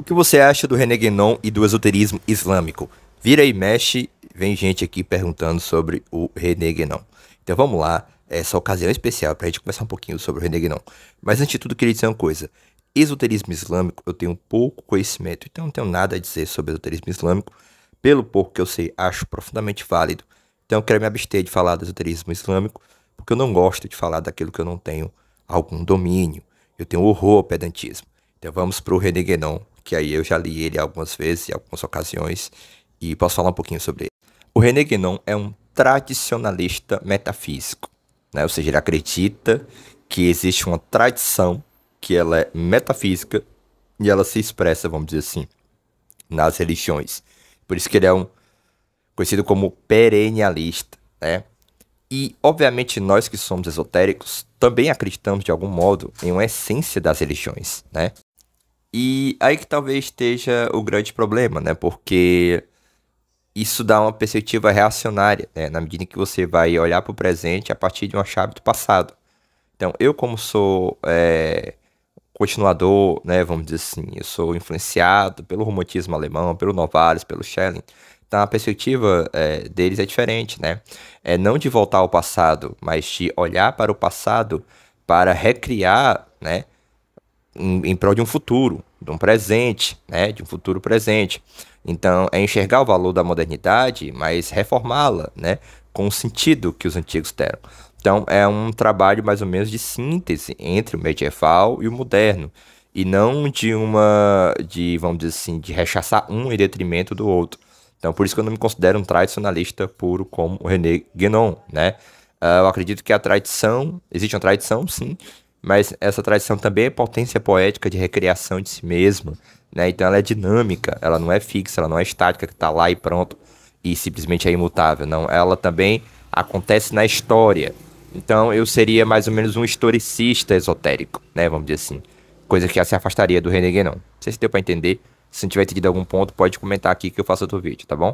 O que você acha do René Guénon e do esoterismo islâmico? Vira e mexe, vem gente aqui perguntando sobre o René Guénon. Então vamos lá, essa ocasião especial para a gente conversar um pouquinho sobre o René Guénon. Mas antes de tudo, queria dizer uma coisa. Esoterismo islâmico, eu tenho pouco conhecimento, então não tenho nada a dizer sobre esoterismo islâmico. Pelo pouco que eu sei, acho profundamente válido. Então eu quero me abster de falar do esoterismo islâmico, porque eu não gosto de falar daquilo que eu não tenho algum domínio. Eu tenho horror ao pedantismo. Então vamos para o René Guénon que aí eu já li ele algumas vezes, em algumas ocasiões, e posso falar um pouquinho sobre ele. O René Guénon é um tradicionalista metafísico, né? ou seja, ele acredita que existe uma tradição que ela é metafísica e ela se expressa, vamos dizer assim, nas religiões. Por isso que ele é um conhecido como perennialista, né? E, obviamente, nós que somos esotéricos também acreditamos, de algum modo, em uma essência das religiões, né? E aí que talvez esteja o grande problema, né? Porque isso dá uma perspectiva reacionária, né? na medida que você vai olhar para o presente a partir de uma chave do passado. Então, eu como sou é, continuador, né, vamos dizer assim, eu sou influenciado pelo romantismo alemão, pelo Novalis, pelo Schelling, então a perspectiva é, deles é diferente, né? É não de voltar ao passado, mas de olhar para o passado para recriar, né, em, em prol de um futuro, de um presente, né? de um futuro presente. Então, é enxergar o valor da modernidade, mas reformá-la, né? com o sentido que os antigos deram. Então, é um trabalho mais ou menos de síntese entre o medieval e o moderno, e não de uma, de vamos dizer assim, de rechaçar um em detrimento do outro. Então, por isso que eu não me considero um tradicionalista puro como o René Guénon, né? Ah, eu acredito que a tradição, existe uma tradição, sim, mas essa tradição também é potência poética de recriação de si mesma, né? Então ela é dinâmica, ela não é fixa, ela não é estática que está lá e pronto e simplesmente é imutável, não. Ela também acontece na história. Então eu seria mais ou menos um historicista esotérico, né? Vamos dizer assim. Coisa que se afastaria do René Guénon. Não sei se deu para entender. Se não tiver entendido algum ponto, pode comentar aqui que eu faço outro vídeo, tá bom?